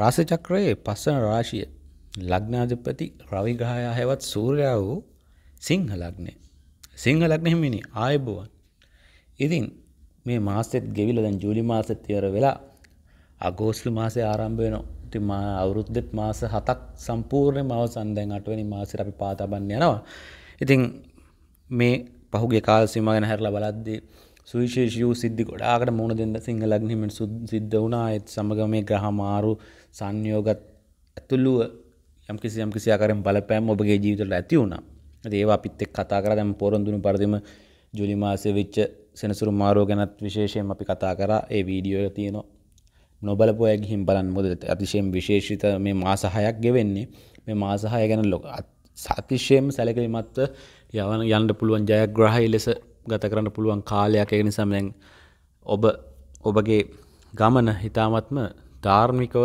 රාසචක්‍රයේ පස්සන රාශිය ලග්නාධිපති රවිග්‍රහයා හැවත් සූර්යා වූ සිංහ ලග්නය. සිංහ ලග්න හිමිනි ආයුබෝවන්. ඉතින් මේ මාසෙත් ගෙවිලා දැන් ජූලි මාසෙත් ඉවර වෙලා අගෝස්තු මාසේ ආරම්භ වෙනවා. ඉතින් මා අවුරුද්දෙත් මාස 7ක් සම්පූර්ණයෙන්ම අවසන් දැන් 8 වෙනි මාසෙට අපි පා තබන්න යනවා. ඉතින් මේ පහුගිය කාල සීමාව ගැන හැරලා බලද්දී සුවිශේෂී වූ සිද්ධි ගොඩාකට මුණ දෙන්න සිංහ ලග්න හිමිනි සිද්ධ වුණා. ඒත් සමග මේ ග්‍රහ මාරු සංයෝගත් ඇතුළුව යම්කිසි යම්කිසි ආකාරයෙන් බලපෑම් ඔබගේ ජීවිතවල ඇති වුණා. ඒවා අපිත් එක්ක කතා කරා දැන් පොරොන්දුණු පරිදිම ජූලි මාසයේ වෙච්ච සෙනසුරු මාරෝ ගැනත් විශේෂයෙන් අපි කතා කරා. ඒ වීඩියෝ එක තියෙනවා. නොබලපු අය ගිහින් බලන්න මොකද අතිශයින් විශේෂිත මේ මාස 6ක් ගෙවෙන්නේ. මේ මාස 6 ගැන අතිශයින්ම සැලකිලිමත්ව යවන යන්න පුළුවන් ජයග්‍රහයි ලෙස ගත කරන්න පුළුවන් කාලයක් ඒ නිසා දැන් ඔබ ඔබගේ ගමන හිතාමත්ම ධාර්මිකව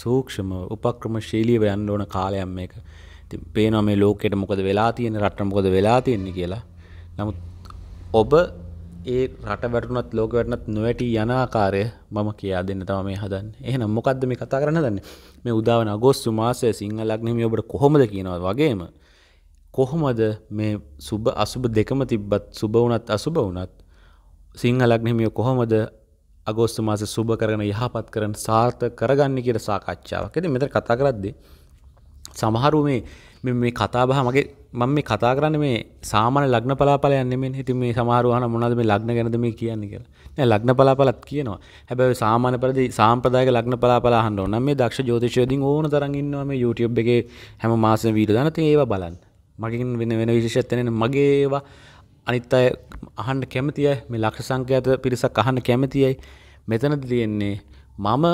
සූක්ෂම උපක්‍රම ශීලීව යන්න ඕන කාලයම් මේක පේනවා මේ ලෝකෙට මොකද වෙලා තියෙන රට මොකද වෙලා තියෙන්නේ කියලා නමුත් ඔබ ඒ රට වැටුනත් ලෝක වැටනත් නොවැටි යනාකාරය මම කියා දෙන්න තම මේ හදන්න එහෙනම් මොකක්ද මේ කතා කරන්න දන්න මේ උදාවන අගොස්තු මාසය සිංහලක්නම ඔබට කොහොමද කියනවා වගේම කොහොමද මේ සුබ අසුබ දෙකම තිබ්බත් සුබ වනත් අසුබ වනත් සිංහලක්නෙමිය කොහොමද අගෝස්තු මාස සුභ කරන යහපත් කරන සාර්ථ කරගන්න කියර සාකච්ඡාවක් ඇති මෙතර කතා කරද්දි. සමහරු මේ මේ කතාබහ මගේ මං මේ කතා කරන්න මේ සාමාන ලග්න පලාපල යන්නෙම හිති මේ සමාරුවහන මොනද මේ ලග්න ගැනද මේ කියන්න කියලා නෑ ලග්න පලාපලත් කියනවා හැබැයි සාමාන පරදි සාම්ප්‍රදායක ලග්න පලාපලාහන්න ඕන මේ දක්ෂ ජෝතිෂයෝදින් ඕන තරගන්නවා මේ YouTube එකේ හැම මාසන වීඩ දනති ඒවා බලන්න මගින් වෙන වෙන විශෂත්තනෙන මගේවා අනිත් අය අහන්න කැමතියි මේ ලක්ෂ සංඛ්‍යාත පිරිසක් අහන්න කැමතියි මෙතන තියෙන්නේ මම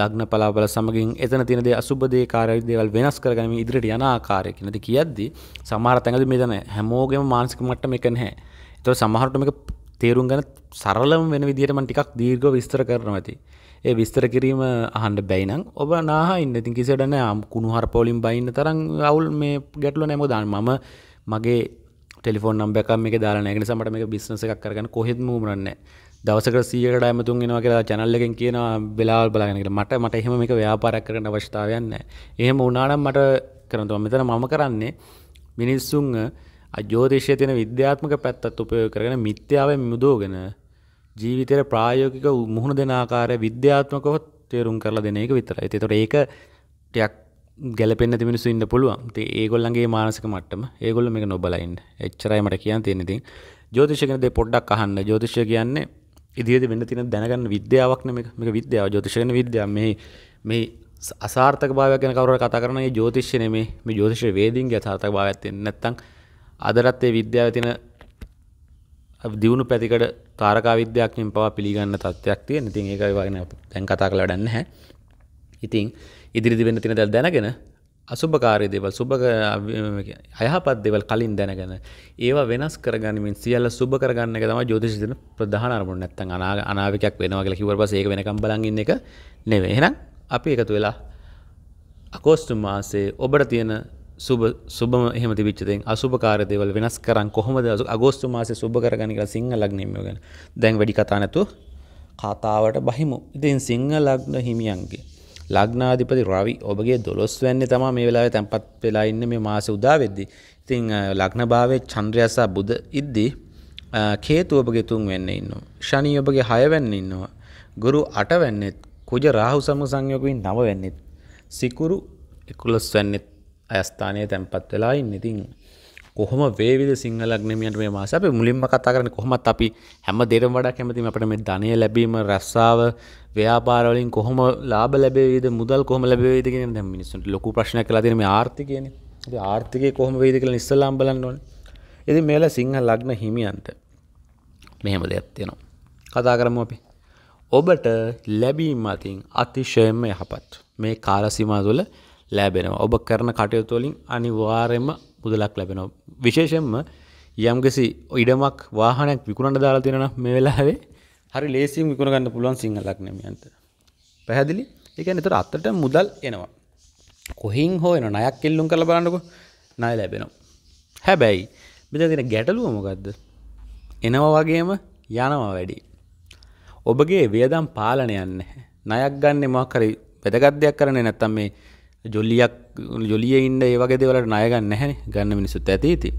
ලග්න පලාබල සමගින් එතන තියෙන දේ අසුබ දේ කාර්යයි දේවල් වෙනස් කරගෙන ඉදිරියට යන ආකාරය කියන දේ කියද්දි සමහර තැන්වලදී මෙතන හැමෝගෙම මානසික මට්ටම එක නැහැ. ඒතකොට සමහරට මේක තේරුම් ගන්න සරලම වෙන විදිහට මම ටිකක් දීර්ඝව විස්තර කරනවා ඇති. ඒ විස්තර කිරීම අහන්ඩ බැයිනම් ඔබ නාහ ඉන්න ඉතින් කිසිටන කුණු හර පෝලිම් බයින්න තරම් අවුල් මේ ගැටලු නැම දාන්න මම මගේ ටෙලිෆෝන් නම්බැකම් එක දාලනෑ නිසාමට මේ බිස්නස එකක් කරගන්න කොහෙත්ම මුරන්න දවසක සියකට අයමතුන් වෙනවා කියලා චනල්ලකින් කියන බෙලාල් බලාගෙනකට මට මට එහෙම මේ ව්‍යාපාරක් කරන අවශ්ථාවයන්න එහෙම උනානම් මට කරනතුව මෙතන මම කරන්නේ මිනිස්සුන් අජෝදේශය තියෙන විද්‍යාත්මක පැත්තත් උපයෝ කරගෙන මිත්‍යාවෙන් මුදෝගෙන ජීවිතයට ප්‍රායෝකික මුහුණ දෙනාකාරය විද්‍යාත්මකොත් තේරුම් කරලා දෙන එක විතර ඇති තොට ඒක ටයක් ගැලපෙන් තිමිනිසු ඉන්න පුළුවන් ති ඒගොල්ලන්ගේ මානසක මට්ටම ඒගොල්ල මේ නොබලයින් එච්චරයිමට කියන් තියෙනෙති ජෝතිෂකනද පොඩ්ඩක් අහන්න ජෝතිෂ කියන්නේ ඉදිරිද වෙන්න තින දැනගන්න විද්‍යාවක්න මේක විද්‍යාව ජෝතිෂයන විද්‍යා මේ මේ අසාර්ථක භාවයක් ගැන කවර කතා කරන ජෝතිෂ්‍ය නෙමේ මේ ජෝතිෂ වේදීන්ගේ අසාර්ථක භාවයක් නැත්තම් අදටත් ඒ විද්‍යාව තියෙන දියුණු පැතිකඩ තාරකා විද්‍යාඥයින් පවා පිළිගන්න තත්ත්වයක් තියෙන. ඉතින් ඒකයි වගේ දැන් කතා කරලා වැඩක් නැහැ. ඉතින් ඉදිරිදි වෙන්න තින දැල් දැනගෙන අසුභකාරය දේවල් සුභ අයහපත් දෙවල් කලින් දැනගෙන ඒවා වෙනස් කරගනිමින් සියල්ල සුභ කරගන්න තම ජෝතිසිතන ප්‍රධානරමුණ නැත්තන් අනා අනාවකයක් වෙනවාගල කිවර පස ඒක වෙනකම් බලගන්න එක නෙව එහෙනම් අපි එකතු වෙලා අකෝස්තු මාසේ ඔබට තියෙන සුබම එහම තිබිච්චතෙන් අසුභකාර දෙවල් වෙනස් කරන් කොහොමද අගෝස්තු මාසේ සුභ කරගනික සිංහලක් නෙමගෙන දැන් වැඩි කතානැතු කතාවට බහිමු ඉතින් සිංහ ලග්න හිමියන්ගේ ලග්නාධිපති රවි ඔබගේ දොළොස් වැන්නේ තමා මේ වෙලාවේ තැන්පත් වෙලා ඉන්න මේ මාස උදා වෙද්දි. ඉතින් ලග්න භාවයේ චන්ද්‍රයාසා බුද ඉද්දි කේතු ඔබගේ තුන් වෙන්න ඉන්නවා. ශනි ඔබගේ හය වෙන්න ඉන්නවා. ගුරු අට වෙන්නෙත්, කුජ රාහු සමග සංයෝග වෙමින් නව වෙන්නෙත්, සිකුරු 11 වෙන්නෙත් අයස්ථානයේ තැන්පත් වෙලා ඉන්නේ. ඉතින් කොහොම වේවිද සිංහලක්නමියන්ට මේ මාස අපි මුලින්ම කතා කරන්නේ කොහොමත් අපි හැම දෙරම වඩා කැමති අපිට මේ ධනය ලැබීම රස්සාව ව්‍යාපාරවලින් කොහොම ලාබ ලැබේද මුදල් කොම ලැබේද කියෙන දැ මිනිස්සුට ලොකු ප්‍රශ්න කලාදීම ආර්ථකයන ආර්ථකය කොහොම වේද කළ නිස්සලාම් බලන්න ඕන එති මේලා සිංහ ලග්න හිමියන්ට මෙහෙම දෙයක් තියෙනවා කතා කරමු අපි ඔබට ලැබීම අතින් අතිශයම යහපත් මේ කාලසිමා තුළ ලැබෙනවා ඔබ කරන කටයුතුවලින් අනිවාර්යම මුදලක් ලැබෙනවා විශේෂෙන්ම යම්ගෙසි ඉඩමක් වාහනයක් විකුණට දාලා තිෙන මේ වෙලාවේ හරි ලේසිම් විකුණගන්න පුළුවන් සිංහලක් නෙමියන්ට පැහැදිලි එකන තුර අත්තට මුදල් එනවා කොහින් හෝ එන නයක් කෙල්ලුම් කළ බලන්නකො නය ලැබෙනවා හැබැයි මෙතගෙන ගැටලුව මොකක්ද එනවා වගේම යනවා වැඩි ඔබගේ වියදම් පාලන යන්න නයක් ගන්න මොක්කරි වැදගත්දයක් කරන නැත්තම් මේ ජොල්ලියක් ජොලිය ඉන්න ඒවගේ දෙවලට නයගන්න නැහැ ගන්න මිනිසුත් ඇති ඇති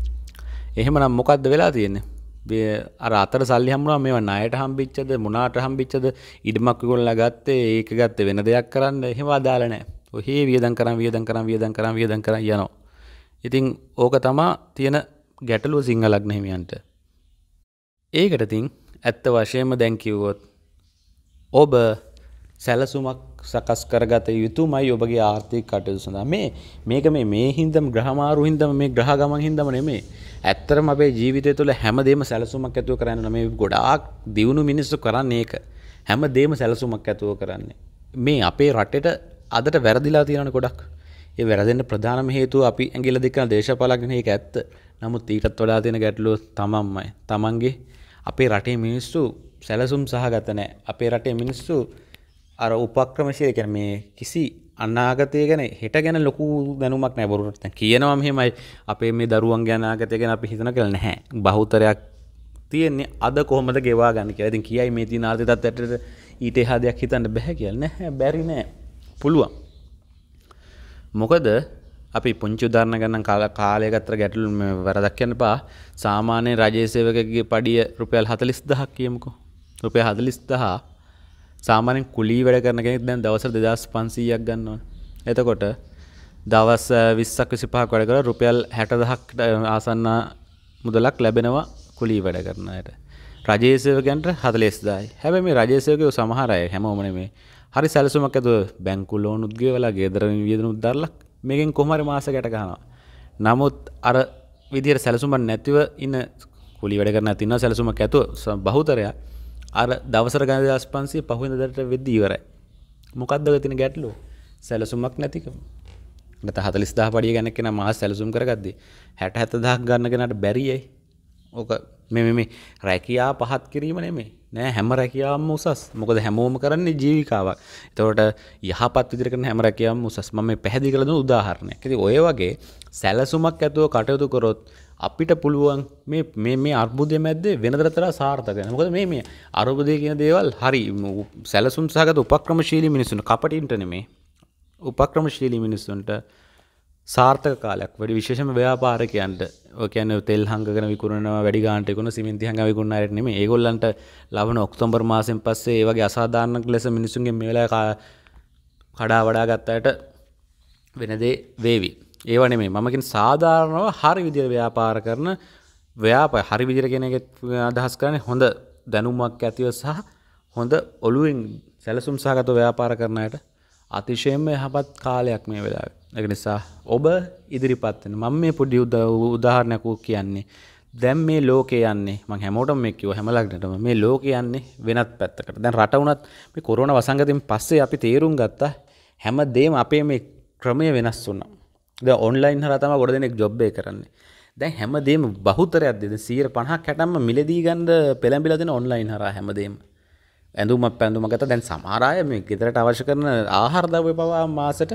එහෙමනම් මොකක්ද වෙලා තියෙන්නේ අර අතර සල්ලි හම්බුණා මේවා ණයට හම්බෙච්චද මොනාට හම්බෙච්චද ඉඩමක් ගොල්ලා ගත්තේ ඒක ගත්තේ වෙන දෙයක් කරන්න එහෙම අදාළ නැහැ. ඔහේ වියදම් කරන් වියදම් කරන් වියදම් කරන් වියදම් කරන් යනවා. ඉතින් ඕක තමා තියෙන ගැටලුව සිංහල ලග්න හිමියන්ට. ඒකට තින් ඇත්ත වශයෙන්ම දැන් කිව්වොත් ඔබ සැලසුමක් සකස් කරගත යුතුමයි ඔබගේ ආර්ථික කටයුතු සඳහා මේ මේක මේ මේ හින්දම ග්‍රහමාරු හින්දම මේ ග්‍රහ ගමන් හින්දම නෙමේ ඇත්තරම අපේ ජීවිතය තුළ හැමදේම සැලසුමක් ඇතුව කරන්න මේ ගොඩාක් දියුණු මිනිස්සු කරන්න ඒක හැම දේම සැලසුමක් ඇතුව කරන්නේ. මේ අපේ රටට අදට වැරදිලා තියෙන ගොඩක් ඒ වැරදෙන්ට ප්‍රධානම හේතුව අපි ඇගිල දෙකන දේශපාලගෙන ඒක ඇත්ත නමුත් ඊටත් වඩා තියෙන ගැටලුව තමන්මයි තමන්ගේ අපේ රටේ මිනිස්සු සැලසුම් සහගත නෑ අපේ රටේ මිනිස්සු අර උපක්‍රමශය කැන මේ කිසි අනාගතය ගැන හෙට ගැන ලොකු දැනුමක් නැබරුට කියනවා මෙහෙමයි අපේ මේ දරුවන් ගැනාගතය ගැන අපි හිතන කළ නැහැ බහුතරයක් තියෙන්නේ අද කොහොමද ගෙවා ගන්න කියලා ඉතින් කියයි මේ තියෙන ආර්ථිකයත් ඇත්තට ඊට එහා දෙයක් හිතන්න බෑ කියලා නැහැ බැරි නෑ පුළුවන් මොකද අපි පුංචි උදාහරණ ගන්න කාල කාලය ගතර ගැටලු වැරදක් කියන්න පා සාමාන්‍ය රජයේ සේවකගේ පඩිය රුපියල් 40000ක් කියමුකෝ රුපියල් 40000 සාමානෙන් කුලී වැඩ කරන කෙනෙක් දැන් දවස දෙදස් පන්සීයක් ගන්නවා. එතකොට දවස් විස්සක් විසිපහක් වැඩ කර රුපියල් හැටදහක් ආසන්න මුදලක් ලැබෙනවා කුලී වැඩ කරනයට. රජේසයකන්ට හදලෙස්දායි හැබැ මේ රජේසයකය සමහරය හැමෝමන මේ හරි සැලසුමක් ඇතු බැංකුලෝ නුද්ගේ වෙලා ගේදරම වියදනු දරලක් මේකින් කොමර මාස ගැටගහනවා. නමුත් අර විදිර සැලසුමන් නැතිව ඉන්න කුලි වැඩ කරන තින්න සැලසුමක් ඇතු බහුතරයක් අර දවසර ගන දස් පන්සේ පහුවෙන දට වෙද්දීවරයි. මොකක්දව තින ගැටලු සැලසුමක් නැතිකම. හතලස් දා පඩිය ගැනක්ෙන මහ සැලසුම් කරගත්ද හැට හැත දක් ගන්නගෙනට බැරියයි ඕක මෙ මේ රැකයා පහත් කිරීම නෙමේ නෑ හැම රැකියාවම උසස් මොකද හැමෝම කරන්නේ ජීවිකාවක් එතවට යහපත් විදිරකන හැම රැකියාවම උසස් ම මේ පැහැදි කළන උදාහරණය ඇති ඔය වගේ සැලසුමක් ඇතුව කටයුතු කරොත් අපිට පුළුවන් මේ මේ අර්බුදය මැද්දේ වෙනදරතර සාර්ථකන මොකද මේ මේ අරුබදය කියන දේවල් හරි සැලසුම් සහගත උපක්‍රමශීලි මිනිසුන් කපටින්ටන මේ උපක්‍රමශීලි මිනිස්සුන්ට සාර්ථක කාලයක් වැඩි විශේෂම ව්‍යාපාරකයන්ට ඕකයන තෙල් හංගන විකුණනවා වැඩි ගාන්ටයකුණ සිමින්ති හඟ විකුණනායට නෙම ඒගොල්ලන්ට ලබන ඔක්තොම්බර් මාසෙන් පස්සේ ඒවගේ අසාධාරණක් ලෙස මිනිසුන්ගේ මේලා කඩා වඩා ගත්තාට වෙනදේ වේවි. ඒවන මේ මමකින් සාධාරණව හරි විදිර ව්‍යාපාර කරන ව්‍යාප හරි විදිර කෙනෙක අදහස් කරන හොඳ දැනුමක් ඇතිව සහ හොඳ ඔලුවෙන් සැලසුම් සහගත ව්‍යාපාර කරනයට අතිශයෙන්ම යහපත් කාලයක් මේ වෙලා එක නිසා ඔබ ඉදිරිපත්වෙන මං මේ පුඩි උද උදාහරණයකූ කියන්නේ දැම් මේ ලෝකය යන්නේ මං හැමෝට මේකව හැමලක්නටම මේ ලෝක යන්නේ වෙනත් පැත්තකට දැන් රටවුනත් මේ කොරන වසංගතින් පස්සේ අපි තේරුම් ගත්තා හැම දේම අපේ මේ ක්‍රමය වෙනස් වුන්නම් ද ඔන්ලයින් හරතම ගොඩ දෙනෙක් ජොබ්බය කරන්නේ දැන් හැමදේම බහතරයක් දෙද සීර පණහක් හැටම්ම මිලදී ගන්ඩ පෙළඹිලදෙන ඔන්ලයින් හර හැමදේම ඇඳුම පැඳුමගත දැන් සමහරය මේ ගෙදරට අවශ්‍ය කරන ආහාරදව පවා මාසට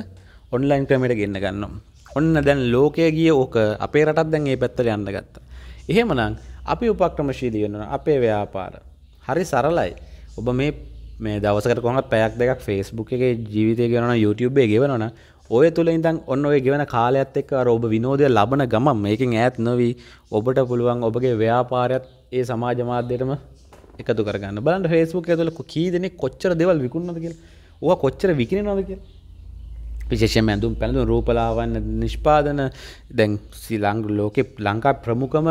ඔන්ලයින් ක්‍රමට ගෙන්න්න ගන්නම්. ඔන්න දැන් ලෝකය ගිය ඕක අපේ රටත් දැන් ඒ පැත්තර යන්න ගත්ත. එහෙමනං අපි උපක්‍රමශීදයන්න අපේ ව්‍යාපාර. හරි සරලයි ඔබ මේ මේ දවසකට කොහට පැයක් දෙකක් ෆෙස්බුක් එක ජීවිතය ගෙනන YouTubeුබේ ගෙවනන ඔය තුළ ඉඳන් ඔන්න ඔය ගෙවන කාලයක්ත් එක්ක ඔබ විනෝදය ලබන ගමම් මේකින් ඇත් නොවී ඔබට පුළුවන් ඔබගේ ව්‍යාපාරයත් ඒ සමාජමාධ්‍යයටම එකතු කරගන්න බලන්න ෆේස්බුක් ඇතුල කී දෙනෙ කොච්චර දෙවල් විකුණනද කියලා ඕවා කොච්චර විකින නොද කියලා විශේෂෙන් ඇඳුම් පැළඳුම් රූපලාවන්න නිෂ්පාදන දැන් සිලංග ලෝකෙ ලංකා ප්‍රමුඛම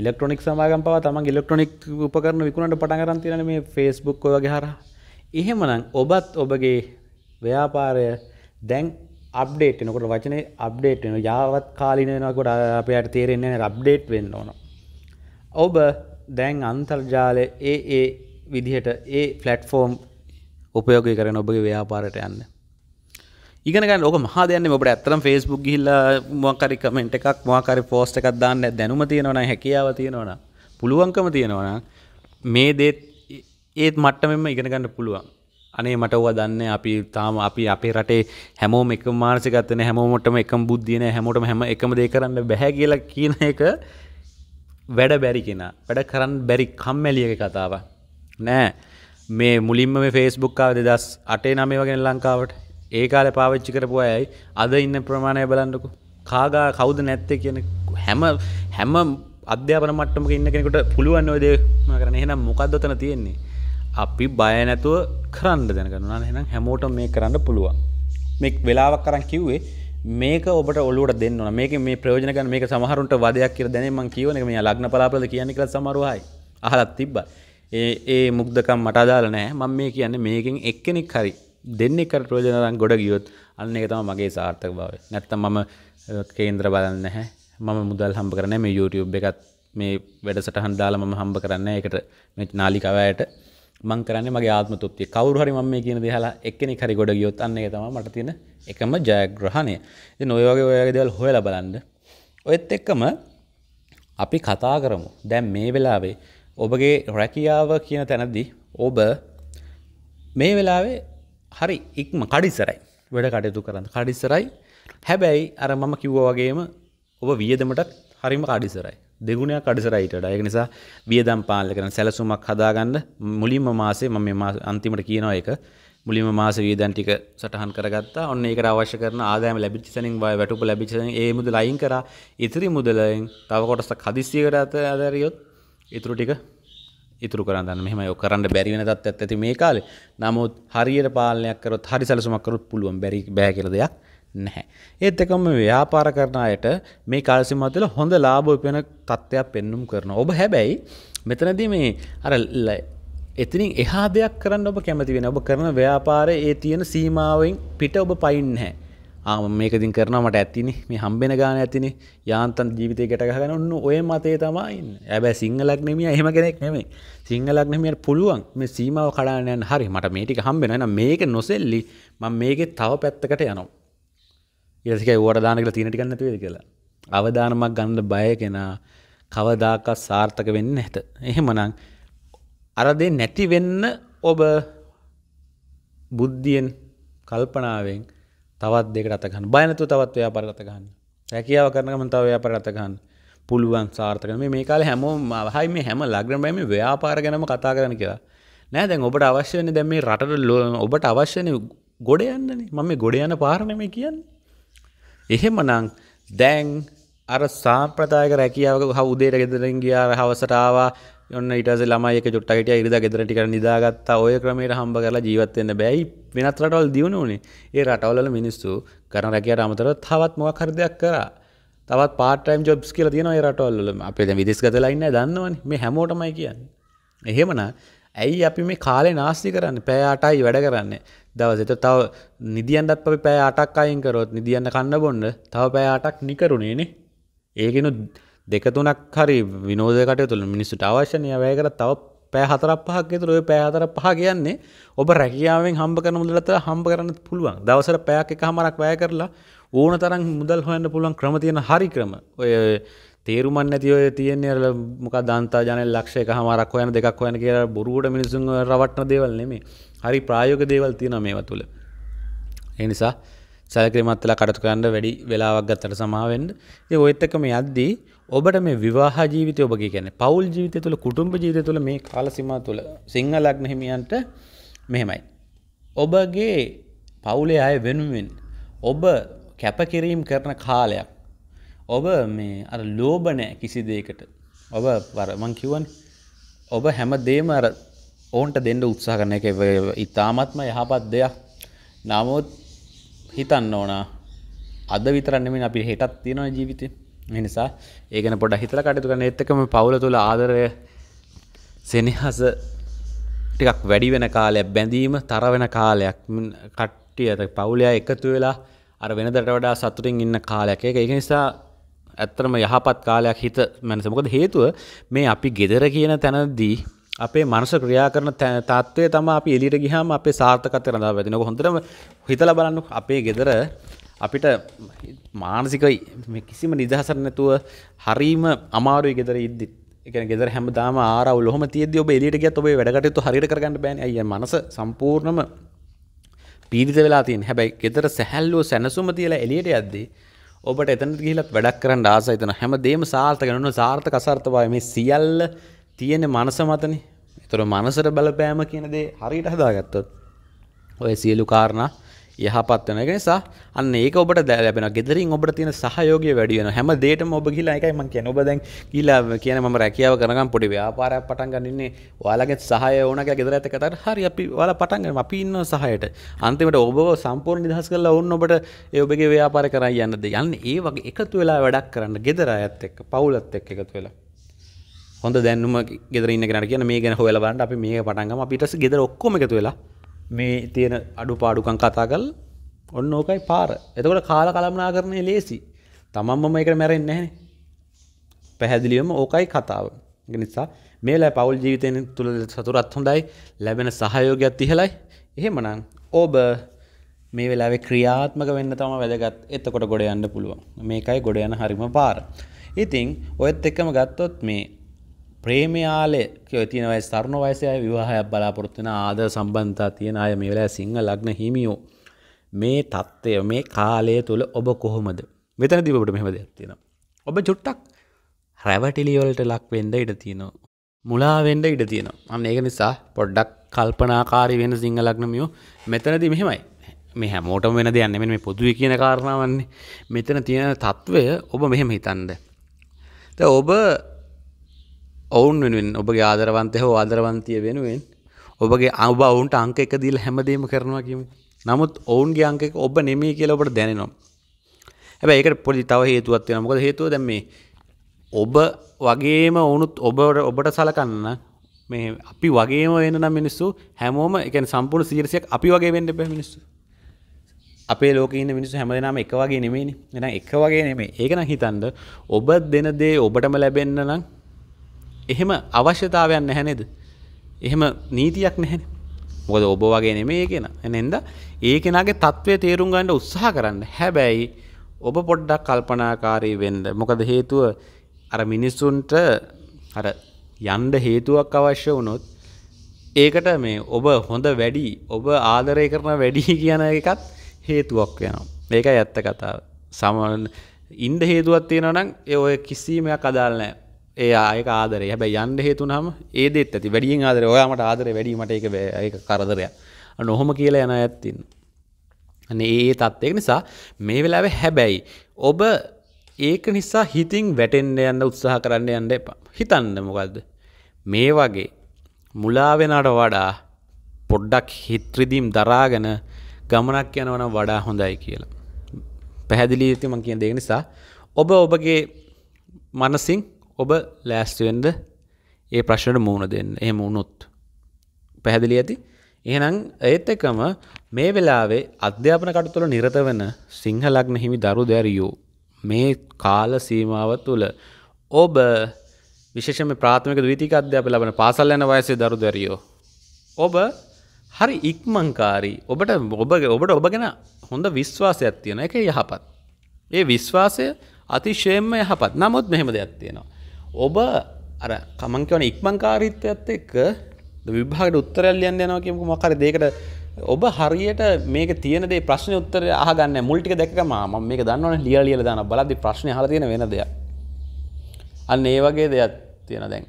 ඉලෙක්ට්‍රොනික් සමාගම් පවා තමන් ඉලෙක්ට්‍රොනික් උපකරණ විකුණට පටන් අරන් තියෙන මේ ෆේස්බුක් ඔය වගේ හරහා එහෙමනම් ඔබත් ඔබගේ ව්‍යාපාරය දැන් අප්ඩේට් වෙනකොට වචනේ අප්ඩේට් වෙනවා යාවත් කාලින වෙනකොට අපයාට තේරෙන්නේ නැහැ අප්ඩේට් වෙන්න ඕන ඔබ දැන් අන්තර්ජාලය ඒ ඒ විදිහට ඒ ෆලට්ෆෝර්ම් උපයෝගය කරන ඔබගේ ව්‍යාපාරට යන්න ඉගෙන ලොක මහදයන්න ඔබට ඇතරම් ෆෙස්බුක් හිල්ල මොකරි කමෙන්ට් එකක් මොකරි පෝස්ට එකක් දාන්න දැනුම තියෙනවන හැකියාව තියෙනවන පුළුවන්කම තියෙනවන මේ දේත් ඒත් මට්ටමෙම ඉගෙනගන්න පුළුවන් අනේ මට ඔව දන්න අපි තාම අපි අපේ රටේ හැමෝම එක මාර්සිකත්වන හැමෝමටම එක බුද්ධියන හැමෝටම හැම එකම දේ කරන්න බැහැ කියලා කියන එක වැඩ බැරි කෙන වැඩ කරන්න බැරි කම්මැලියක කතාව නෑ මේ මුලින්ම මේ ෆේස්බුක්කාව දෙදස් අටේ නමේ වගෙන ලංකාවට ඒ කාල පාවිච්චි කරපු අයයි අද ඉන්න ප්‍රමාණය බලන්නකු කාගා කවුද නැත්තේ කියන හැම හැම අධ්‍යාපන මට්ටමක ඉන්න කෙනෙකුට පුළුවන් ඔයදේ කරන එහෙනම් මොකක්දතන තියෙන්නේ අපි බය නැතුව කරන්න දැනගන්නා හෙනම් හැමෝට මේ කරන්න පුළුවන් මෙක් වෙලාවක් කරන් කිව්වේ මේක ඔබට ඔලුට දෙන්න මේක මේ ප්‍රයෝජනක මේක සමහරුන්ට වදයක් කියර දැනම කියවන මේ ලග්න පලාපල කියන්න කළ සමරුවයි අහලත් තිබ්බ ඒ ඒ මුක්දකම් මටදාල නෑ මං මේ කියන්න මේකින් එක්කෙනෙක් හරි දෙන්නෙ කර ප්‍රෝජනරන් ගොඩ ගියොත් අන්න එක තම මගේ සාර්ථක බව නැත්තම් මම කේන්ද්‍ර බලන්න හැ මම මුදල් හම්බ කරන මේ YouTube එකත් මේ වැඩසටහන් දාලා මම හම්බ කරන්න එකට මේ නාලිකවයට මං කරන්නේ මගේ ආත්ම තෘප්තිය. කවුරු හරි මම මේ කියන දේ අහලා එක්කෙනෙක් හරි ගොඩ ගියොත් අන්න ඒක තමයි මට තියෙන එකම ජයග්‍රහණය. ඉතින් ඔය වගේ ඔයගේ දේවල් හොයලා බලන්න. ඔයත් එක්කම අපි කතා කරමු. දැන් මේ වෙලාවේ ඔබගේ රැකියාව කියන තැනදී ඔබ මේ වෙලාවේ හරි ඉක්ම කඩිසරයි. වැඩ කටයුතු කරන්න කඩිසරයි. හැබැයි අර මම කිව්වා වගේම ඔබ වියදමටත් හරිම කඩිසරයි. දෙගුණයක් අඩසරයිටට ඒක නිසා වියදම් පාලන කරන සැලසුමක් හදාගන්න මුලින්ම මාසේ මම මේ අන්තිමට කියනවා ඒක මුලින්ම මාස වියදම් ටික සටහන් කරගත්තා ඔන්න ඒකට අවශ්‍ය කරන ආදායම ලැබිච්ච තැනින් වය වැටුප ලැබිච්ච තැනින් ඒ මුදල අයින් කරා ඉතිරි මුදලෙන් තව කොටසක් හදිස්සියකට අත ඇදරියොත් ඉතුරු ටික ඉතුරු කරන්න මෙහම ඔ කරන්න බැරි වෙන තත් ඇති මේ කාලේ නමුත් හරියට පාලනයක් කරොත් හරි සැලසුමක් කරොත් පුළුවන් බැරි බෑ කියලා දෙයක් නැහැ. ඒත් එකම ව්‍යාපාර කරන අයට මේ කාලසිම තුළ හොඳ ලාභ උපයන තත්ත්වයක් පෙන්නුම් කරන. ඔබ හැබැයි මෙතනදී මේ අර එතිනින් එහා දෙයක් කරන්න ඔබ කැමති වෙන ඔබ කරන ව්‍යාපාරය ඒ තියෙන සීමාවෙන් පිට ඔබ පයින් නැහැ. මේකදින් කරනමට ඇතිනි මේ හම්බෙන ගාන ඇතිනි යාන්තන් ජීවිතය ගැටගහගෙන ඔන්න ඔය මතේ තමයින්න ඇබැ සිංහලක් නෙමිය එහෙම කෙනෙක් නෙමේ සිංහලක් නෙමියට පුළුවන් මේ සීමාව කඩානයන් හරි මට මේටික හම්බෙන මේක නොසෙල්ලි ම මේකෙ තව පැත්තකට යනවා ඒසික වරදානක තිනටිගන්නතු වේද කියලා අවධානමක් ගන්න බය කෙනා කවදාකත් සාර්ථක වෙන්න ඇත එහෙමනං අරදේ නැති වෙන්න ඔබ බුද්ධියෙන් කල්පනාවෙන් තවත් දෙකට අතගන්න බයනතු තවත් ඔයා පරගතගන්න රැකියාව කරනගම තව ඔයා පරගතගන්න පුළුවන් සාර්ථක මේ කාල හැමෝම හයි මේ හැම ලග්‍රම බැම ව්‍යාපාර ගැනම කතා කරන කියලා නෑ දැන් ඔබට අවශ්‍යන දැම මේ රට ඔබට අවශ්‍යන ගොඩ යන්නන මම ගොඩ යන පාරණම කියන්නේ එහෙමනම් දැන් අර සාම්ප්‍රදායක රැකියාවක හ උදේට ගෙදරින් ගියා හවසට ආවා ඔන්න ඊට පස්සේ ළමයි එක චුට්ටක් හිටියා ඉරිදා ගෙදර ටිකක් නිදාගත්තා ඔය ක්‍රමයට හම්බ කරලා ජීවත් වෙන්න බෑයි වෙනත් රටවල් දියුණු වුණේ ඒ රටවල් වල මිනිස්සු කරන රැකියාවට අමතරව තවත් මොකක් හරි දෙයක් කරා තවත් පාට් ටයිම් ජොබ්ස් කියලා තියෙනවා ඒ රටවල් වල අපේ දැන් විදේශ ගතලා ඉන්නේ දන්නවනේ මේ හැමෝටමයි කියන්නේ එහෙමනම් ඇයි අපි මේ කාලේ නාස්ති කරන්න පෑ අටයි වැඩ කරන්නේ දවසට තව නිදියන්ටත් පි පෑ අටක් අයින් කරොත් නිදියන්න කන්න බොන්න තව පෑ අටක් නිකරුණේනේ ඒකෙනු දෙකතුනක් හරි විනෝදකට තුළ මිනිස්සුට අවශ්‍යනය වැය කර තව පෑ හතරක් පහක් තුර ඔය පෑහතර පහ කියන්නේ ඔබ රැකියාවෙන් හම්බ කරන මුදලත හම්බ කරන්න පුළුවන් දවසර පෑක් එක හමරක් වැය කරලා ඕන තරම් මුදල් හොයන්න පුළුවන් ක්‍රමතියන හරි ක්‍රම ඔය තේරුමන් නැතිව තියන්නේ මොක දන්තා ජන ලක්ෂය හමරක් යන දෙකක් යන කිය බොරුවට මිනිසුන් රවට්න දේවල් නෙමේ හරි ප්‍රායෝග දේවල් තියෙන මේව තුළ එනිසා සැලකිරමත්තලා කටතුකන්ඩ වැඩි වෙලාවක් ගත්තට සමාවෙන්ඩ ඒ ඔයත්තක මේ අද්දී ඔබට මේ විවාහ ජීවිතය ඔබගේ කියන පවුල් ජීවිතය තුළ කුටුම්ප ජීවිත තුළ මේ කාලසිමා තුළ සිංහ ලක්න හිමියන්ට මෙහෙමයි. ඔබගේ පවුලේ අය වෙනුවෙන් ඔබ කැපකිරීම් කරන කාලයක් ඔබ මේ අර ලෝබනෑ කිසි දේකට ඔබ වරමං කිවන් ඔබ හැම දේම අර ඕන්ට දෙන්න උත්සා කරන එක ඉතාමත්ම යහපත් දෙයක් නමුත් හිතන්න ඕනා අද විතරන්නමින් අපි හෙටත් තියෙනවා ජීවිතය නිසා ඒගන පොඩ හිතල කටතු කරන එත්තකම පවුල තුළ ආදරය සෙනහස ටිකක් වැඩි වෙන කාලයක් බැඳීම තර වෙන කාලයක් කට්ටිය පවුලයා එකතු වෙලා අර වෙනදට වඩා සතුරින් ඉන්න කාලයක් එක එක නිසා ඇත්තරම යහපත් කාලයක් හිත මැනස මොකද හේතුව මේ අපි ගෙදර කියන තැනදී අපේ මනස ක්‍රියා කරන තත්ත්වය තම අපි එලිට ගිහම අපේ සාර්ථකත්වය රඳා වැදිනක හොඳටම හිතලා බලන්න අපේ ගෙදර අපිට මානසික කිසිම නිදහසක් නැතුව හරීම අමාරුයි ගෙදර ඉද්දි එකන ගෙදර හැමදාම ආරවුල් ඔහම තියදී ඔබ එලියට ගියත් ඔබේ වැඩ කටයුතු හරියට කරගන්න බෑනේ අයියා මනස සම්පූර්ණම පීඩිත වෙලා තියෙන හැබැයි ගෙදර සැහැල්ලුව සැනසුම තියලා එලියට යද්දී ඔබට එතන ගිහිලත් වැඩක් කරන්න ආසයි තන හැමදේම සාර්ථක වෙනවා සාර්ථක අසාර්ථකයි මේ සියල්ල තියෙන මනස මතනේ ඒතර මනසට බලපෑම කියන දේ හරියට හදාගත්තොත් ඔය සියලු කාරණා යහපත් වන එක නිසා අන්න ඒක ඔබට ලැබෙන ගෙදරින් ඔබට තියෙන සහයෝගය වැඩි වෙනවා හැම දෙයකම ඔබ ගිහිලා එකයි මම කියන්නේ ඔබ දැන් ගිහිලා කියන මම රැකියාව කරනකම් පොඩි ව්‍යාපාරයක් පටන් ගන්න ඉන්නේ ඔයාලගේ සහාය ඕන කියලා ගෙදර ඇත්ත කතාවට හරි අපි ඔයාලා පටන් ගමු අපි ඉන්නවා සහායට අන්තිමට ඔබව සම්පූර්ණ නිදහස් කරලා ඕන්න ඔබට ඒ ඔබගේ ව්‍යාපාර කරන් යන්නද යන්න ඒ වගේ එකතු වෙලා වැඩක් කරන්න ගෙදර අයත් එක්ක පවුලත් එක්ක එකතු වෙලා හොඳ දැන්නුම ගෙදර ඉන්න කෙනාට කියන මේ ගැන හොයලා බලන්න අපි මේක පටන් ගමු අපිට ඊට පස්සේ ගෙදර ඔක්කොම එකතු වෙලා මේ තියෙන අඩු පාඩුකං කතා කල් ඔන්න ඕකයි පාර එතකොට කාල කළමනා කරනය ලේසි තමන්මම එකට මැරෙන් නැහැ පැහැදිලියම ඕකයි කතාව නිසා මේලා පවල් ජීවිතයෙන් තුළ සතුරත් හොඳයි ලැබෙන සහයෝගයක් තිහලයි එහෙමනං ඕබ මේ වෙලාවෙ ක්‍රියාත්මක වෙන්න තම වැදගත් එතකොට ගොඩ යන්න පුළුවන් මේකයි ගොඩ යන හරිම පාර ඉතිං ඔයත් එක්කම ගත්තොත් මේ ප්‍රේමයාලය තියන වයි සරණ වයසය විවාහයක් බලාපොරොත්වෙන ආද සම්බන්ධතා තියෙන අය මේ වෙලා සිංහ ලග්න හිමියෝ මේ තත්ත්වය මේ කාලය තුළ ඔබ කොහොමද මෙතන දිවට මෙහම දෙයක් තියෙන ඔබ චුට්ටක් රැවටිලිවලට ලක් වෙන්ඩ ඉඩ තියෙනවා මුලාවෙන්ඩ ඉඩ තියෙන අන්න ඒක නිසා පොඩ්ඩක් කල්පනාකාරි වෙන සිංහ ලග්නමියෝ මෙතනදි මෙහෙමයි මේ හැමෝටම වෙන දෙයන්න මෙ මේ පොදුව කියන කාරණාවන්නේ මෙතන තියෙන තත්ත්වය ඔබ මෙහෙම හිතන්ද ඔබ ඔවුන් වෙනුවෙන් ඔබගේ ආදරවන්තය හෝ ආදරවන්තය වෙනුවෙන් ඔබගේ අබ ඔවුන්ට අංක එක දීල හැමදීම කරනවා කියම නමුත් ඔවුන්ගේ අංකෙක් ඔබ නෙමී කියලා ඔබට දැනෙනවා හැබැ ඒකට පොඩි තව හේතුවත් වෙන මොකද හේතුව දැන් මේ ඔබ වගේම ඔවුනුත් ඔබට ඔබට සලකන්න මේ අපි වගේම වෙන නම් මිනිස්සු හැමෝම එක සම්පූර්ණ සීරසියක් අපි වගේ වෙන්න එපා මිනිස්සු අපේ ලෝක ඉන්න මිනිස්සු හැමදෙනාම එක වගේ නෙමෙයිනේ එහෙනම් එක වගේ නෙමෙයි ඒක නම් හිතන්න ඔබ දෙන දේ ඔබටම ලැබෙන්න නම් එහෙම අවශ්‍යතාවයක් නැහැනෙද එහෙම නීතියක් නැහැන මොද ඔබ වගේ නෙමේ කියෙන එනෙන්ද ඒ කෙනගේ තත්ත්වය තේරුම් ගන්නට උත්සාහ කරන්න හැබැයි ඔබ පොඩ්ඩක් කල්පනාකාරී වෙන්ඩ මොකද හේතුව අර මිනිස්සුන්ට අර යන්ඩ හේතුවක් අවශ්‍ය වනොත් ඒකට මේ ඔබ හොඳ වැඩි ඔබ ආදරය කරන වැඩි කියන එකත් හේතුවක් වෙනවා ඒක ඇත්ත කතාව සමන් ඉන්ද හේතුවත් තියෙනනම් ඒ ඔය කිසිීමයක් අදාල්නෑ ඒ ආයක ආදරේ හැබැයි යන්න හේතුනම ඒ දෙත් ඇති වැඩියෙන් ආදරේ ඔයාමට ආදරේ වැඩි මට ඒක ඒක කරදරයක්. අන්න ඔහොම කියලා යන අයත් ඉන්නවා. අනේ ඒ තත්ත්වයක නිසා මේ වෙලාවේ හැබැයි ඔබ ඒක නිසා හිතින් වැටෙන්න යන්න උත්සාහ කරන්න යන්න එපා. හිතන්න මොකද්ද? මේ වගේ මුලා වෙනාට වඩා පොඩ්ඩක් හිත්‍රිදීම් දරාගෙන ගමනක් යනවා නම් වඩා හොඳයි කියලා. පැහැදිලි ඉතින් මම කියන දේ නිසා ඔබ ඔබගේ මනසින් ඔබ ලෑස්තිවෙන්ද ඒ ප්‍රශ්නට මූුණ දෙන්න එහෙම වුණොත් පැහැදිලි ඇති එහෙනම් ඒත් එකම මේ වෙලාවේ අධ්‍යාපන කටතුළ නිරත වෙන සිංහලක්න හිමි දරු දැරියෝ මේ කාල සීමාව තුළ ඔබ විශේෂම ප්‍රාථමික දවිතික අධ්‍යාප ලබන පාසල් යන වයසේ දරු දැරියෝ ඔබ හරි ඉක්මංකාරී ඔබට ඔබ ඔබට ඔබ ගැෙන හොඳ විශ්වාසයක් තියෙන එක යහපත් ඒ විශ්වාසය අතිශයෙන්ම යහපත් නමුත් මෙහෙම දෙයක් තියෙනවා ඔබ අර කමංකවන ඉක්මංකාරීත්වයත් එක්ක විභාගට උත්තරල්ලියන් යනවකම මකර දෙකට ඔබ හරියට මේක තියනදේ ප්‍රශ්න උත්තර ආගන්න මුල්ටික දැක්කම ම මේක දන්නවන ලිය ලියල දාන බලදි ප්‍රශ්න හලතියෙන වෙන දෙයක් අන්න ඒ වගේ දෙයක් තියෙන දැන්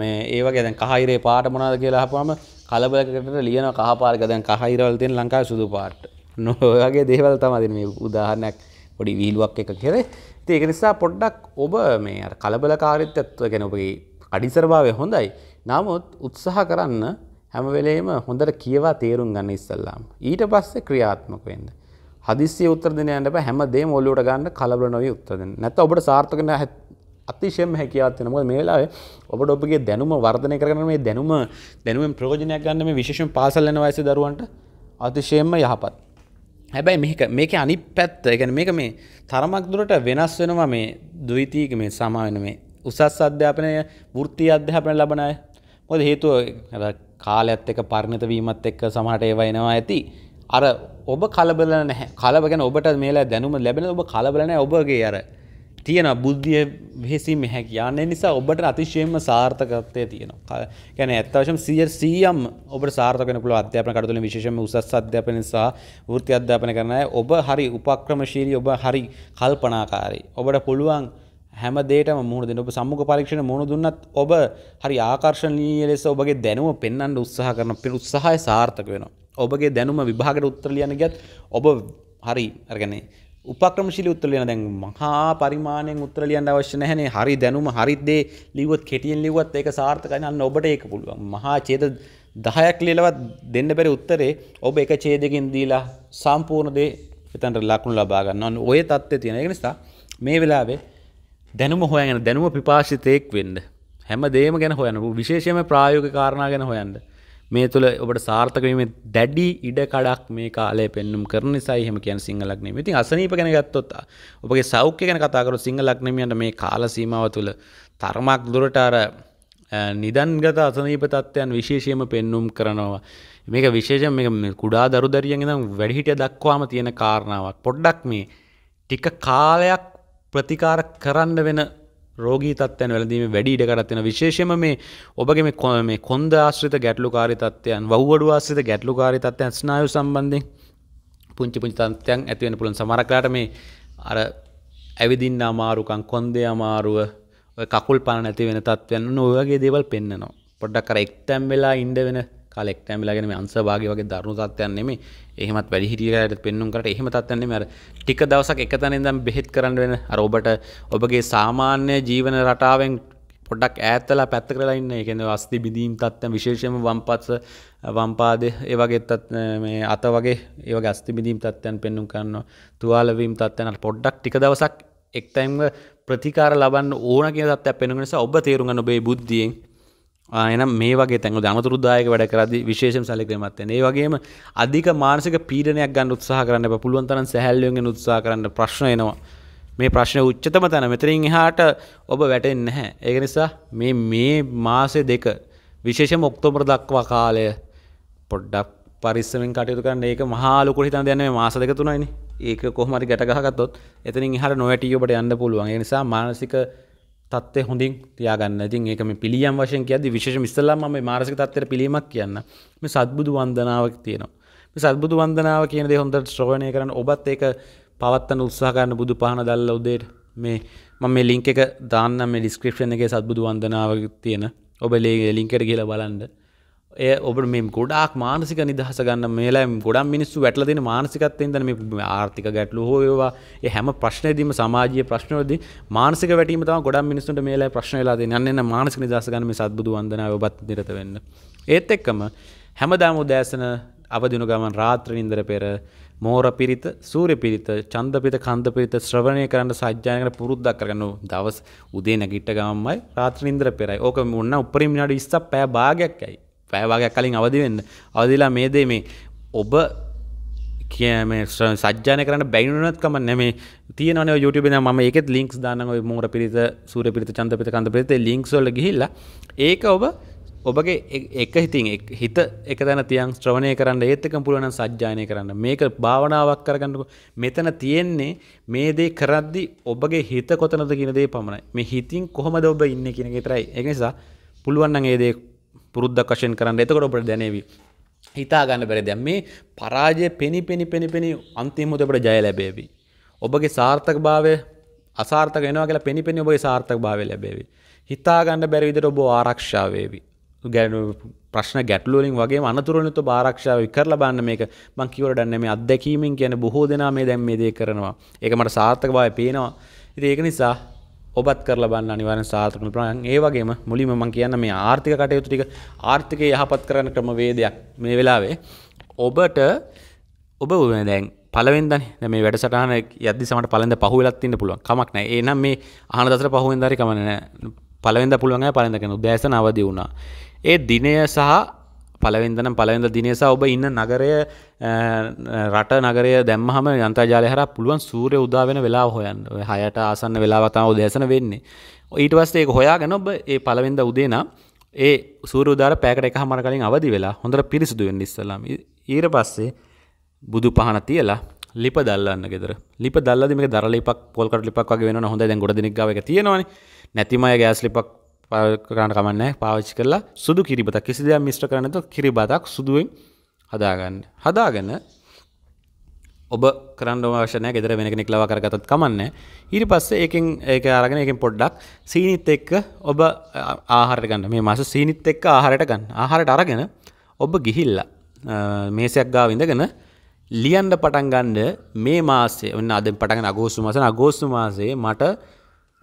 මේ ඒවගේ දැන් කහහිරේ පාට මොනාද කියලා හපාම කලබලකට ලියන කහපාරක දැන් කහහිරවල් තියෙන ලංකා සුදු පාට් නොවගේ දේවල් තමදින් මේ උදාහරණයක් පොඩි වීලුවක් එක කෙරේ ඒක නිසා පොඩ්ඩක් ඔබ මේ කලබලකාරිතත්ව ගැන ඔබගේ අඩිසරභාවය හොඳයි. නමුත් උත්සාහ කරන්න හැමවෙලේම හොඳට කියවා තේරුම් ගන්න ඉස්සල්ලාම්. ඊට පස්සේ ක්‍රියාත්මක වෙන්න. හදිස්සිය උත්තර දෙන්න යන්න බෑ හැම දෙයක්ම ඔලුවට ගන්න කලබල නොවී උත්තර දෙන්න. නැත්නම් ඔබට සාර්ථක නැහැ අතිශයම හැකියාවක් තියෙනවා. මොකද මේ වෙලාවේ ඔබට ඔබගේ දැනුම වර්ධනය කරගෙන මේ දැනුම දැනුමෙන් ප්‍රයෝජනයක් ගන්න මේ විශේෂයෙන් පාසල් යන වයසේ දරුවන්ට අතිශයම යහපත්. හැබැයි මේක මේක අනි පැත්ත එකන මේක මේ තරමක් දුරට වෙනස් වෙනවා මේ දවිතීක මේ සමාවෙන මේ උසස් අධ්‍යාපනය ෘත්ති අධ්‍යාපන ලබන අය මොද හේතුව කාලඇත් එක පරිණත වීමත් එක්ක සමහට ඒවයිනවා ඇති අර ඔබ කලබල නැහැ කලබගෙන ඔබට මේලා දැනුම ලැබෙන ඔබ කලබලන ඔබගේ අර තියෙන බුද්ධිය වෙසින් මෙහැ කියන්නේ නිසා ඔබට අතිශයෙන්ම සාර්ථකත්වය තියෙනවා ගැන ඇත්තවශම් සියර් සීයම් ඔබ සාර්ථකන පුළ අධ්‍යාපන කටතුල විශෂම උසස් අධ්‍යාපන නිසා ෘති අධ්‍යාපන කරනය ඔබ හරි උපක්‍රමශීරී ඔබ හරි කල්පනාකාරී ඔබට පුළුවන් හැමදේට මුහුණ දෙන ඔබ සම්මුඛ පරීක්ෂණ මුහුණ දුන්නත් ඔබ හරි ආකර්ශණීය ලෙස ඔබගේ දැනුම පෙන්වන්න උත්සාහ කරන පිළ උත්සාහය සාර්ථක වෙනවා ඔබගේ දැනුම විභාගයට උත්තර ලියන්න ගියත් ඔබ හරි අරගනේ උපක්‍රමශීලී උත්තර ලියන දැන් මහා පරිමාණයෙන් උත්තර ලියන්න අවශ්‍ය නැහැනේ. හරි දැනුම හරිත් දේ ලිව්වොත් කෙටියෙන් ලිව්වත් ඒක සාර්ථකයි. අන්න ඔබට ඒක පුළුවන්. මහා ඡේද 10ක් ලියලවත් දෙන්න බැරි උත්තරේ ඔබ එක ඡේදකින් දීලා සම්පූර්ණ දේ එතනට ලකුණු ලබා ගන්නවා. ඔය தත්ත්වය තියෙන. ඒක නිසා මේ වෙලාවේ දැනුම හොයගෙන දැනුම පිපාසිතයෙක් වෙන්න. හැම දෙයක්ම ගැන හොයන්න. විශේෂයෙන්ම ප්‍රායෝගික කාරණා ගැන හොයන්න. මේ තුළ ඔබට සාර්ථකීම දැඩි ඉඩකඩක් මේ කාලය පෙන්නුම් කරන සයිහම කියන සිංහලක්නේ ඉතින් අසනීප ගැන ගත්තොත් ඔබගේ සෞඛ්‍ය ගැන කතාකරු සිංහලක්නමියන්ට මේ කාල සීමාව තුළ තර්මක් දුරට අර නිදන්ගත අසනීප තත්ත්වයන් විශේෂයම පෙන්නුම් කරනවා මේක විශේෂ මේ කුඩා දරු දරියන් නම් වැඩිහිටිය දක්වාම තියෙන කාරණාවක් පොඩ්ඩක් මේ ටික කාලයක් ප්‍රතිකාර කරන්න වෙන රෝගී තත්ත්වයන් වැළඳීම වැඩි ඉඩ කරත් වෙන විශේෂයෙන්ම මේ ඔබගේ මේ මේ කොන්ද ආශ්‍රිත ගැටලුකාරී තත්ත්වයන් වහුවඩු ආශ්‍රිත ගැටලුකාරී තත්ත්වයන් ස්නායු සම්බන්ධයෙන් පුංචි පුංචි තත්ත්වයන් ඇති වෙන්න පුළුවන් සමහරක්ලාට මේ අර ඇවිදින්න අමාරුකම් කොන්දේ අමාරුව ඔය කකුල් පණ නැති වෙන තත්ත්වයන් ඔය වගේ දේවල් පෙන්නනවා පොඩ්ඩක් අර එක්තැම් වෙලා ඉන්න වෙන කාල එක්ටෑම ලගෙන අන්සභාගේ වගේ දරුණු තත්වයන්නෙම එහෙමත් වැඩිහිටියට පෙන්නුම් කරට එහෙම තත්වන්නේ මර ටික දවසක් එකතන දම් බෙහෙත් කරන්න වෙන අරෝබට ඔබගේ සාමාන්‍ය ජීවන රටාවෙන් පොඩක් ඇත්තලා පැත්ත කරලා ඉන්න එකන අස්ති බිඳීම් තත්ව විශේෂම වම්පත්ස වම්පාද ඒවගේත් මේ අත වගේ ඒ ගස්ති බිඳීම් තත්වයන් පෙන්නුම් කරන්න තුවාලවීම් තත්වයන පොඩ්ඩක් ටික දවසක් එක්තයිම්ව ප්‍රතිකාර ලබන්න ඕන කිය තත්ව පෙනුනිසා ඔබ තේරුගන්න ඔබේ බුද්ධියෙන් එන මේ වගේ තැන් දමතුරුදායක වැඩ කරදි විශේෂම් සැලකීමත්වෙන ඒ වගේම අධික මානසික පීඩනයක් ගන්න උත්සාහ කරන්න පුළුවන්තරන් සැහැල්ලුවෙන් උත්සා කරන්න ප්‍රශ්න එනවා මේ ප්‍රශ්න උච්චතම තැන මෙතරින් එහාට ඔබ වැටෙන් නැහැ ඒක නිසා මේ මේ මාසය දෙක විශේෂම ඔක්තෝබර දක්වා කාලය පොඩ්ඩක් පරිස්සමෙන් කටයුතු කරන්න ඒක මහාලොකුට හිතන් දැන මාස දෙක තුනයිනි ඒක කොහමරි ගැටගහගත්තොත් එතනින් හර නොවැටියඔබට යන්න පුළුවන් ඒ නිසා මානසික තත්වය හොඳින් තියාගන්න ඉතින් ඒක මේ පිළියම් වශයෙන් කියද්දි විශේෂ ඉස්සල්ලාම මම මානසික තත්ත්වයට පිළියමක් කියන්න මේ සත්බුදු වන්දනාවක් තියෙනවා මේ සත්බුදු වන්දනාව කියන දේ හොඳට ශ්‍රවණය කරන්න ඔබත් ඒක පවත්වන්න උත්සාහ ගන්න බුදු පහන දැල්ලා උදේට මේ මම මේ ලින්ක් එක දාන්න මේ ඩිස්ක්‍රිප්ෂන් එකේ සත්බුදු වන්දනාව තියෙන ඔබ ලින්ක් එකට ගිහලා බලන්න ඒ ඔබට මේ ගොඩක් මානසික නිදහස ගන්න මේලාම් ගොඩක් මිනිස්සු වැටලදෙන මානසිකත්තයෙන් දන මේ ආර්ථික ගැටලු හෝයවා ඒ හැම ප්‍රශ්නයදීම සමාජය ප්‍රශ්නවද මානසික වැටීම තම ගොඩක් මිනිස්සුට මේලා ප්‍රශ්නලාද යන්න මානසික නිදහසගන්න මේ සත්බුදු වන්දන ඔබත් නිරත වෙන්න. ඒත් එක්කම හැමදාම උදෑසන අවදිනු ගමන් රාත්‍ර නින්දර පෙර මෝර පිරිත සූර පිරිත චන්දපිත කන්ද පිරිත ශ්‍රවණය කරන්න සජ්‍යායකට පුරුද්දක් කරගන්න දවස් උදේ නැගිට ගමම්මයි රාත්‍ර නින්දර පෙරයි ඕක මුන්න උපරිමිනාට ඉස්සක් පෑ භාගයක් ඇයි පෑවාගයක් කලින් අවදිවෙන්න අවදිලා මේ දේ මේ ඔබ කියම සජ්ජාන කරන බැයිනුනත් කම නැමේ තියන යුටබ ම එකෙත් ලින්ක්ස් දානව මෝර පිරිත සූර පිරිත චන්ත පිත කන්ද පිරිත ලික්සොල ගහිල්ල ඒක ඔබ ඔබගේ එක හිතින් හිත එක තැන තියන් ශ්‍රවණය කරන්න ඒත්තක පුලුවන සජ්ජානය කරන්න මේක භාවනාවක් කරගන්නක මෙතන තියෙන්නේ මේ දේ කරද්දි ඔබගේ හිත කොතනද කියනදේ පමණයි මේ හිතින් කොහොමද ඔබ ඉන්න කියන තරයි එක නිසා පුළුවන්න ඒදේ පුරුද්ධක් වශයෙන් කරන්න එතකොට ඔබට දැනේවි හිතාගන්න බැරි දැන් මේ පරාජය පෙනි පෙනි පෙනි පෙනි අන්තිම මොහොතේ ඔබට ජය ලැබේවි ඔබගේ සාර්ථකභාවය අසාර්ථක වෙනවා කියලා පෙනි පෙනි ඔබගේ සාර්ථකභාවය ලැබේවි හිතාගන්න බැරි විදිහට ඔබ ආරක්ෂා වේවි ප්‍රශ්න ගැටලුවලින් වගේ අනතුරනතු භාරක්ෂාව විකර ලබන්න මේක මං කිවරටන්න මේ අත්දැකීමෙන් කියන බොහෝ දෙනා මේ දැම් මේ දේ කරනවා ඒක මට සාර්ථකභාවය පේනවා ඉති ඒක නිසා ඔබත් කරලා බලන්න අනිවාර්යෙන් සාර්ථක වෙන්න ඒ වගේම මුලින්ම මම කියන්න මේ ආර්ථික කටයුතු ටික ආර්ථිකය යහපත් කරන ක්‍රමවේදයක් මේ වෙලාවේ ඔබට ඔබ දැන් පලවෙදන මේ වැඩසටහන යදදි සමට පලඳ පහුවෙලත්තින්න පුළුවන් කමක් නෑ ඒනම් මේ අහන දසර පහුවෙන්දරි කමන පලවෙද පුළුවන් පලඳගෙන උදෑසන අවදි වුණා ඒ දිනය සහ පලවෙදනම් පලවෙද දිනස ඔබ ඉන්න නගරය රට නගරය දැම්මහම යන්තජාලයහර පුළුවන් සූරය උදාවෙන වෙලා හොයන් හයට ආසන්න වෙලාවතාව උදේශන වෙන්නේ ඊට වස්සේ හොයාගෙන ඔබ ඒ පලවෙද උදේන ඒ සූරුදාර පැකට එක හමර කලින් අවදි වෙලා හොඳට පිරිසිදුවෙන් ඉස්සලාම ඊර පස්සේ බුදු පහන තියලා ලිප දල්ලන්න ගෙදර ලිප දල්ලදිම දර ලිපක් පොල්කට ලිපක් වගේ වෙන හොඳ දැන් ගොඩ දෙනෙක් ගාව එක තියෙනවනේ නැතිමය ගෑස් ලිපක් පාකරන්න කමන්න පාවිච් කරලා සුදු කිරිබතක් කිසි දෙයක් මිශ්‍ර කරනත කිරිබතක් සුදුවෙන් හදාගන්න හදාගන්න ඔබ කරන්න වශනය ගෙදර වෙන කෙනෙක් ලවා කරගතත් කමන්න ඊට පස්සේ ඒකෙන් ඒක අරගෙන එකින් පොඩ්ඩක් සීනිත් එක්ක ඔබ ආහාරට ගන්න මේ මස සීනිත් එක්ක ආහාරට ගන්න ආහාරට අරගෙන ඔබ ගිහිල්ලා මේසයක් ගාව ඉඳගෙන ලියන්න පටන් ගන්න මේ මාසේ ඔන්න අද පටන් අගෝස්තු මාසන අගෝස්තු මාසේ මට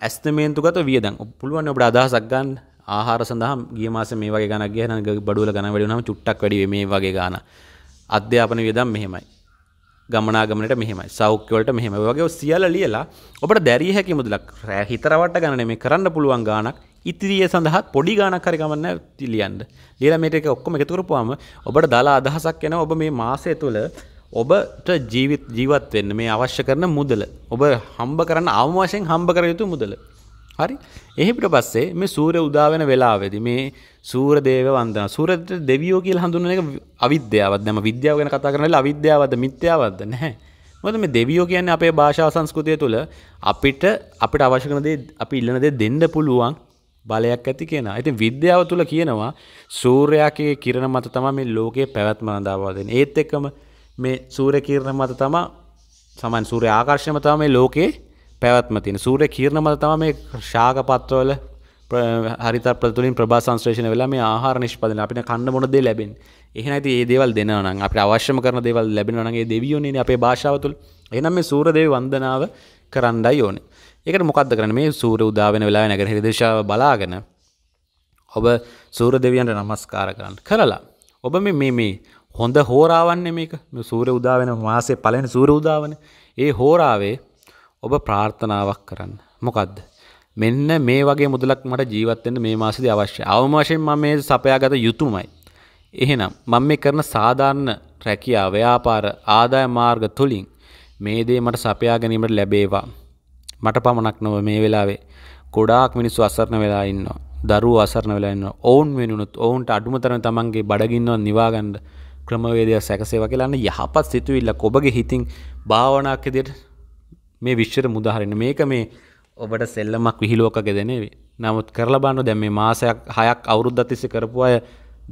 ඇස්තමේන්තුගත වියදන් පුළුවන් ඔබට අදහසක් ගන්න ආහාර සඳහා ගිය මාසේ මේ වගේ ගණක් ගියහනම් බඩුවල ගණන් වැඩි වුණාම චුට්ටක් වැඩි වෙයි මේ වගේ ගාණ. අධ්‍යාපන වියදම් මෙහෙමයි. ගමනාගමනට මෙහෙමයි. සෞඛ්‍ය වලට මෙහෙමයි. ඔය වගේ සියල්ල ලියලා ඔබට දැරිය හැකි මුදලක් හිතරවට ගන්න මේ කරන්න පුළුවන් ගාණක් ඉතිරිය සඳහා පොඩි ගානක් හරි ගමන්න ලියන්න. ලියලා මේක ඔක්කොම එකතු කරපුවාම ඔබට දාලා අදහසක් එනවා ඔබ මේ මාසය තුළ ඔබට ජීවිත ජීවත් වෙන්න මේ අවශ්‍ය කරන මුදල ඔබ හම්බ කරන්න අවමශයෙන් හම්බ කර යුතු මුදල හරි එහිපිට පස්සේ මේ සූර උදාවෙන වෙලාවෙදි මේ සූර දේව වන්දන සූරට දෙවියෝ කියලා හඳුන්වන එක අවිද්‍යාවක් දැම විද්‍යාව ගැන කතා කරනලා අවිද්‍යාවද මිත්‍යාවක්ද නැහැ මොකද මේ දෙවියෝ කියන්නේ අපේ භාෂා සංස්කෘතිය තුළ අපිට අපිට අවශ්‍ය කරන දේ අපි ඉල්ලන දේ දෙන්න පුළුවන් බලයක් ඇති කෙනා. ඉතින් විද්‍යාව තුළ කියනවා සූර්යාගේ කිරණ මත තමයි මේ ලෝකයේ පැවැත්ම නදාවා දෙන්නේ. ඒත් එක්කම මේ සූර කීරණ මත තමා සමන් සූරය ආකර්ශණම තම මේ ලෝකයේ පැවත්ම තියෙන සූරය කීරණ මත තම මේ ශාක පත්‍රවල හරිත ප්‍රතුලින් ප්‍රභා සංශ්‍රේෂණ වෙලා මේ ආහාර නිෂ්පාදන අපිට කන්න මොන දේ ලැබෙන. එහෙනම් ඉතින් මේ දේවල් දෙනවා නම් අපිට අවශ්‍යම කරන දේවල් ලැබෙනවා නම් ඒ දෙවියෝනේ අපේ භාෂාව තුළ. එහෙනම් මේ සූර දේව වන්දනාව කරන්නයි ඕනේ. ඒකට මොකද්ද කරන්නේ? මේ සූර උදා වෙන වෙලාවේ නැගෙන හෘදේශාව බලාගෙන ඔබ සූර දෙවියන්ට නමස්කාර කරන්න. කරලා ඔබ මේ මේ හොඳ හෝරාවන්නේ මේක සූර උදාවෙන මාසේ පලන සූර උදාවන ඒ හෝරාවේ ඔබ ප්‍රාර්ථනාවක් කරන්න මොකක්ද මෙන්න මේ වගේ මුදලක් මට ජීවත්වෙන්න මේ මාසිද අවශ්‍ය අවමාශයෙන් ම මේ සපයාගත යුතුමයි එහෙනම් මං මේ කරන සාධාරණ රැකියා ව්‍යාපාර ආදාය මාර්ග තුළින් මේ දේ මට සපයා ගැනීමට ලැබේවා මට පමණක් නොව මේ වෙලාවේ ගොඩාක් මිනිස්සු අසරණ වෙලා ඉන්නවා දරුවෝ අසරණ වෙලා ඉන්නවා ඔවුන් වෙනුනොත් ඔවුන්ට අඩුම තරම් තමන්ගේ බඩගින්නව නිවාගන්න ක්‍රමවේදයක් සැකසේව කියලාන්න යහපත් සිතුවිල්ල ඔබගේ හිතින් භාවනාක්‍යදයට මේ විශ්වර මුදාහරන්න මේක මේ ඔබට සෙල්ලමක් විහිලෝක ගෙදනෙවේ නමුත් කරලබන්න දැම් මේ මාසයක් හයක් අවුරුද්ධ අතිස කරපු අය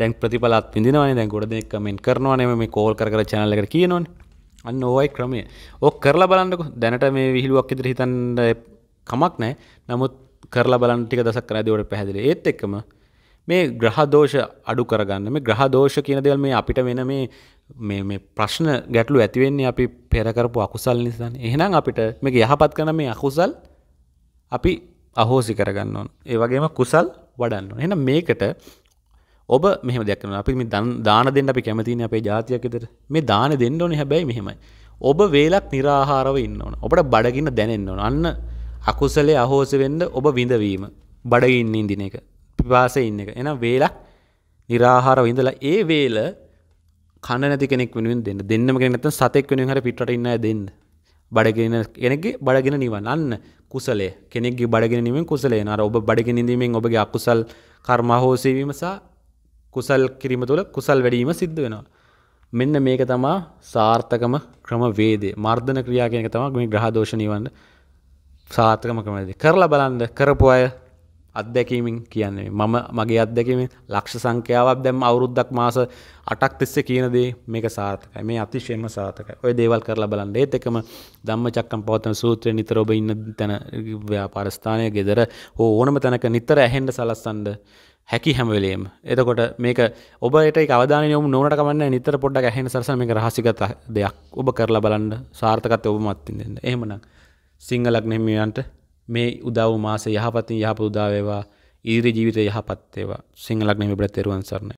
දැන් ප්‍රතිපලත් පිදිනවන දැන් ගොඩ දෙක් කමෙන් කරනවානම මේ කෝල් කර චනලකට කියනොන් අන්න ඕයි ක්‍රමය ඕක් කරලා බලන්නක දැනට මේ විහිලුවක් ඉදිරි හිතන්න කමක් නෑ නමුත් කරලා බලන්ටික දසක් කරදවට පැහැදිලි ඒත් එක්කම මේ ග්‍රහදෝෂ අඩු කරගන්න මේ ග්‍රහදෝෂ කියන දෙවල් මේ අපිට වෙන මේ මේ ප්‍රශ්න ගැටලු ඇතිවෙන්නේ අපි පෙරකරපු අකුසල් නිසාන් එහෙනම් අපිට මේ යහපත් කරන මේ අකුසල් අපි අහෝසි කරගන්න ඕන ඒ වගේම කුසල් වඩන්න ඕන එහෙනම් මේකට ඔබ මෙහම දෙයක්න අපි මේ දාන දෙන්න අපි කැමතින අපේ ජාතියක් ඉදර මේ දාන දෙන්න ඕනේ හැබැයි මෙහෙමයි ඔබ වේලක් නිරාහාරව ඉන්න ඕන ඔබට බඩගින්න දැනෙන්න ඕන අන්න අකුසලේ අහෝස වෙන්න ඔබ විඳවීම බඩගින්න ඉඳින එක පිපාස ඉන්න එක එන වේලක් නිරාහාර ඉඳලා ඒ වේල කන නැති කෙනෙක් වෙනුවෙන් දෙන්න දෙන්නම කෙනෙක් නැත්නම් සතෙක් වෙනුවෙන් හරි පිටරට ඉන්න අය දෙන්න බඩගෙන කෙනෙක්ගේ බඩගෙන නිවන් අන්න කුසලය කෙනෙක්ගේ බඩගෙන නිවෙන් කුසලේ නර ඔබ බඩගෙන ඉඳීමෙන් ඔබගේ අකුසල් කර්ම හෝසීවීම සහ කුසල් කිරීම තුළ කුසල් වැඩීම සිද්ධ වෙනවා මෙන්න මේක තමා සාර්ථකම ක්‍රමවේදය මර්ධන ක්‍රියා කියන එක තමයි මේ ග්‍රහ දෝෂ නිවන්න සාර්ථකම ක්‍රමවේදය කරලා බලන්න කරපු අය අත්දැකීමින් කියන්නේ මම මගේ අත්දැකීමේ ලක්ෂ සංඛ්‍යාවක් දැම් අවුරුද්දක් මාස අටක් තිස්සේ කියන දේ මේක සාර්ථකයි මේ අතිශයම සාර්ථකයි ඔය දේවල් කරලා බලන්න ඒත් එකම ධම්මචක්කම් පවත්තන සූත්‍රය නිතර ඔබ ඉන්න තැන ව්‍යාපාර ස්ථානය ගෙදර හෝ ඕනම තැනක නිතර ඇහෙන්න සලස්සන්න හැකි හැමවෙලේම එතකොට මේක ඔබට අවදාන යොම නොට කමන්න නිතර පොඩ්ඩක් ඇහෙන සරස මේක රහසිගත දෙයක් ඔබ කරලා බලන්න සාර්ථකත් ඔබ මත්තින් දෙන්න එහෙමනම් සිංහලක් නෙමියන්ට මේ උදව් මාස යහපතින් යහප උදාවේවා ඉදිරි ජීවිතය යහපත්තේවා සිංහලක් නෙමෙයි බ්‍රතේරුවන් සරණයි